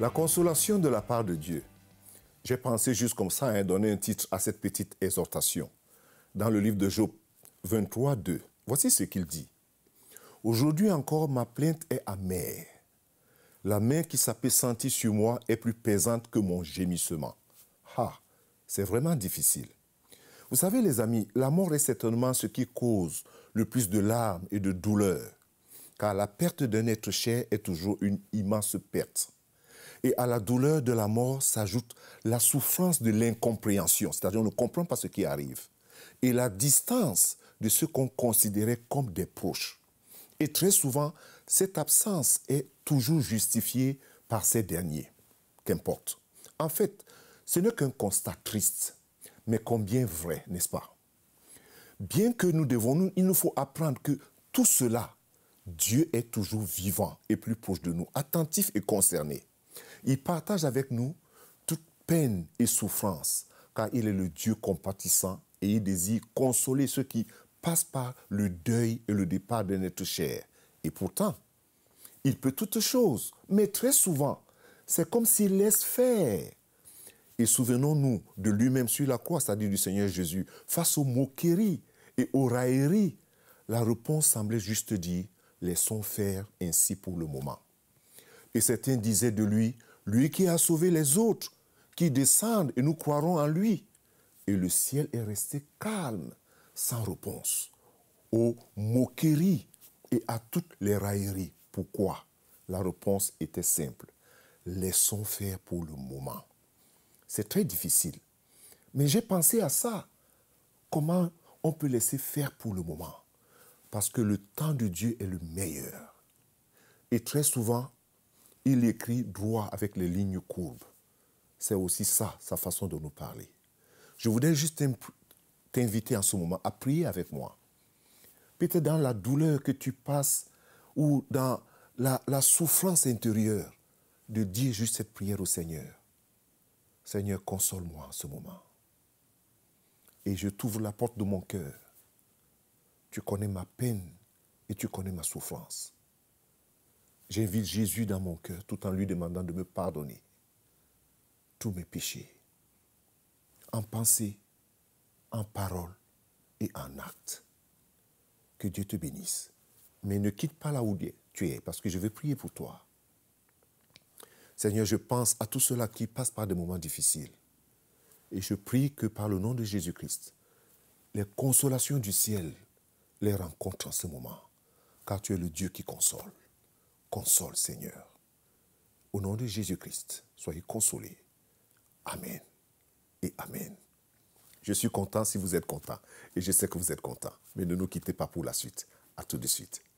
La consolation de la part de Dieu. J'ai pensé juste comme ça, à hein, donner un titre à cette petite exhortation. Dans le livre de Job 23, 2, voici ce qu'il dit. Aujourd'hui encore, ma plainte est amère. La main qui s'appelle sur moi est plus pesante que mon gémissement. Ah, c'est vraiment difficile. Vous savez, les amis, la mort est certainement ce qui cause le plus de larmes et de douleurs, car la perte d'un être cher est toujours une immense perte. Et à la douleur de la mort s'ajoute la souffrance de l'incompréhension, c'est-à-dire on ne comprend pas ce qui arrive, et la distance de ce qu'on considérait comme des proches. Et très souvent, cette absence est toujours justifiée par ces derniers. Qu'importe. En fait, ce n'est qu'un constat triste, mais combien vrai, n'est-ce pas Bien que nous devons, nous, il nous faut apprendre que tout cela, Dieu est toujours vivant et plus proche de nous, attentif et concerné. Il partage avec nous toute peine et souffrance, car il est le Dieu compatissant et il désire consoler ceux qui passent par le deuil et le départ d'un être cher. Et pourtant, il peut toutes choses, mais très souvent, c'est comme s'il laisse faire. Et souvenons-nous de lui-même sur la croix, c'est-à-dire du Seigneur Jésus, face aux moqueries et aux railleries. La réponse semblait juste dire, laissons faire ainsi pour le moment. Et certains disaient de lui, lui qui a sauvé les autres, qui descendent et nous croirons en lui. Et le ciel est resté calme, sans réponse, aux moqueries et à toutes les railleries. Pourquoi La réponse était simple. Laissons faire pour le moment. C'est très difficile. Mais j'ai pensé à ça. Comment on peut laisser faire pour le moment Parce que le temps de Dieu est le meilleur. Et très souvent, il écrit droit avec les lignes courbes. C'est aussi ça, sa façon de nous parler. Je voudrais juste t'inviter en ce moment à prier avec moi. Peut-être dans la douleur que tu passes ou dans la, souffrance intérieure, de dire juste cette prière au Seigneur. Seigneur, console-moi en ce moment. Et je t'ouvre la porte de mon cœur. Tu connais ma peine et tu connais ma souffrance. J'invite Jésus dans mon cœur tout en lui demandant de me pardonner tous mes péchés, en pensée, en parole et en acte. Que Dieu te bénisse. Mais ne quitte pas là où tu es, parce que je veux prier pour toi. Seigneur, je pense à tous ceux-là qui passent par des moments difficiles. Et je prie que par le nom de Jésus-Christ, les consolations du ciel les rencontrent en ce moment, car tu es le Dieu qui console. Console, Seigneur. Au nom de Jésus-Christ, soyez consolés. Amen. Et Amen. Je suis content si vous êtes content. Et je sais que vous êtes content. Mais ne nous quittez pas pour la suite. À tout de suite.